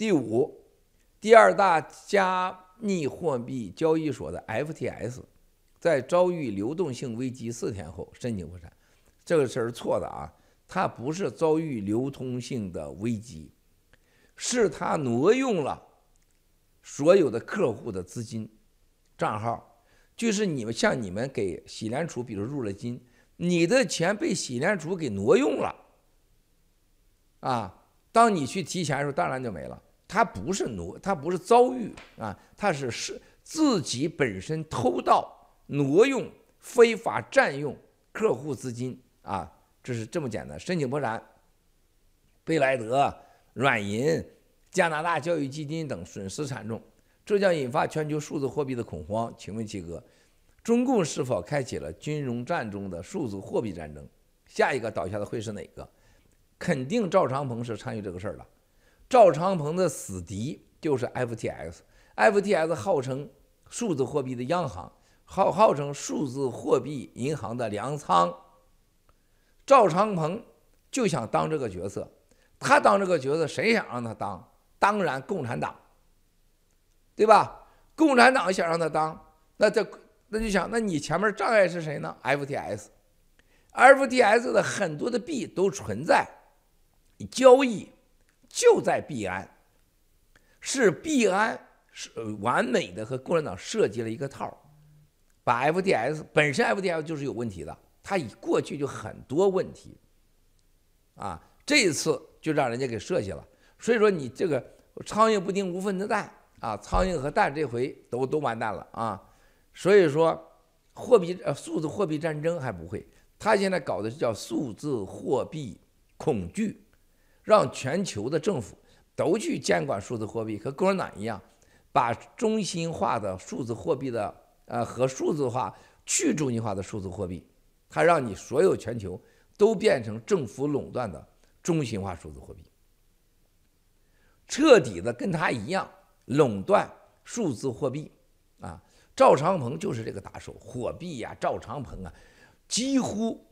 第五，第二大加密货币交易所的 FTS，在遭遇流动性危机四天后申请破产，这个事儿是错的啊！它不是遭遇流通性的危机，是它挪用了所有的客户的资金账号，就是你们像你们给美联储比如入了金，你的钱被美联储给挪用了，啊，当你去提钱的时候，当然就没了。他不是挪，他不是遭遇啊，他是是自己本身偷盗、挪用、非法占用客户资金啊，这是这么简单。申请破产，贝莱德、软银、加拿大教育基金等损失惨重，这将引发全球数字货币的恐慌。请问齐哥，中共是否开启了金融战中的数字货币战争？下一个倒下的会是哪个？肯定赵长鹏是参与这个事儿了。赵长鹏的死敌就是 FTX，FTX 号称数字货币的央行，号号称数字货币银行的粮仓。赵长鹏就想当这个角色，他当这个角色，谁想让他当？当然共产党，对吧？共产党想让他当，那这那就想，那你前面障碍是谁呢 f t s f t s 的很多的币都存在交易。就在币安，是币安是完美的和共产党设计了一个套儿，把 F D S 本身 F D S 就是有问题的，它以过去就很多问题，啊，这一次就让人家给设计了，所以说你这个苍蝇不叮无缝的蛋啊，苍蝇和蛋这回都都完蛋了啊，所以说货币呃数字货币战争还不会，他现在搞的是叫数字货币恐惧。让全球的政府都去监管数字货币，和共产党一样，把中心化的数字货币的呃和数字化去中心化的数字货币，它让你所有全球都变成政府垄断的中心化数字货币，彻底的跟他一样垄断数字货币啊！赵长鹏就是这个打手，货币呀，赵长鹏啊，几乎。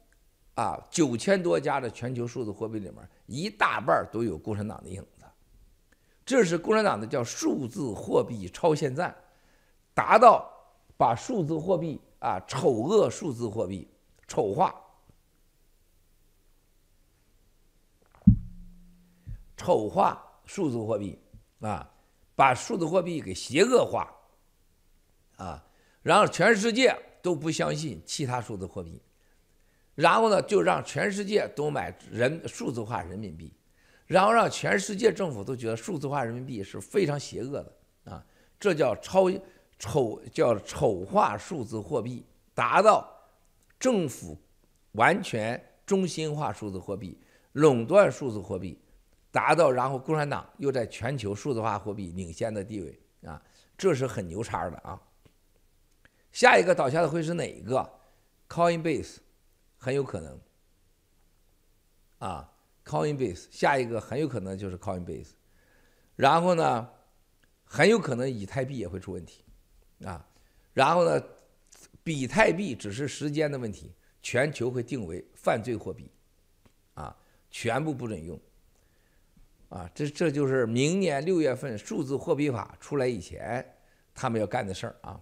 啊，九千多家的全球数字货币里面，一大半都有共产党的影子。这是共产党的叫数字货币超限战，达到把数字货币啊丑恶数字货币丑化，丑化数字货币啊，把数字货币给邪恶化，啊，然后全世界都不相信其他数字货币。然后呢，就让全世界都买人数字化人民币，然后让全世界政府都觉得数字化人民币是非常邪恶的啊！这叫超丑，叫丑化数字货币，达到政府完全中心化数字货币垄断数字货币，达到然后共产党又在全球数字化货币领先的地位啊！这是很牛叉的啊！下一个倒下的会是哪一个？Coinbase。很有可能，啊，Coinbase 下一个很有可能就是 Coinbase，然后呢，很有可能以太币也会出问题，啊，然后呢，比太币只是时间的问题，全球会定为犯罪货币，啊，全部不准用，啊，这这就是明年六月份数字货币法出来以前他们要干的事儿啊。